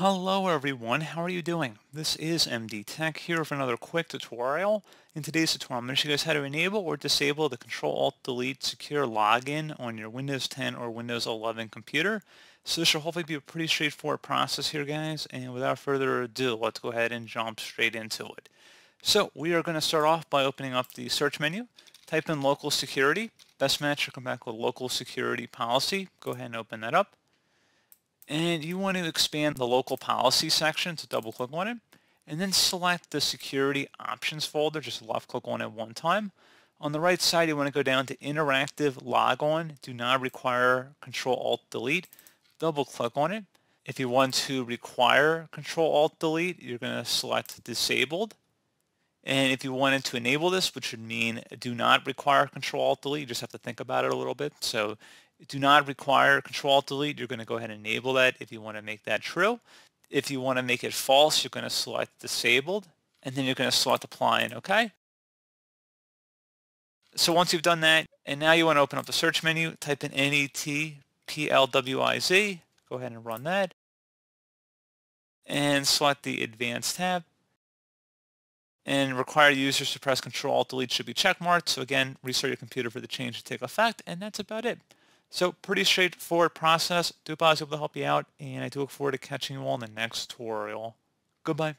Hello everyone, how are you doing? This is MD Tech here for another quick tutorial. In today's tutorial, I'm going to show you guys how to enable or disable the Control-Alt-Delete secure login on your Windows 10 or Windows 11 computer. So this should hopefully be a pretty straightforward process here guys, and without further ado, let's go ahead and jump straight into it. So we are going to start off by opening up the search menu, type in local security, best match will come back with local security policy, go ahead and open that up and you want to expand the local policy section, so double click on it, and then select the security options folder, just left click on it one time. On the right side, you want to go down to interactive logon, do not require control alt delete, double click on it. If you want to require control alt delete, you're going to select disabled. And if you wanted to enable this, which would mean do not require control alt delete, you just have to think about it a little bit. So do not require control alt delete you're going to go ahead and enable that if you want to make that true if you want to make it false you're going to select disabled and then you're going to select apply and okay so once you've done that and now you want to open up the search menu type in netplwiz go ahead and run that and select the advanced tab and require to press control alt delete should be checkmarked. So again, restart your computer for the change to take effect, and that's about it. So pretty straightforward process. is able to help you out, and I do look forward to catching you all in the next tutorial. Goodbye.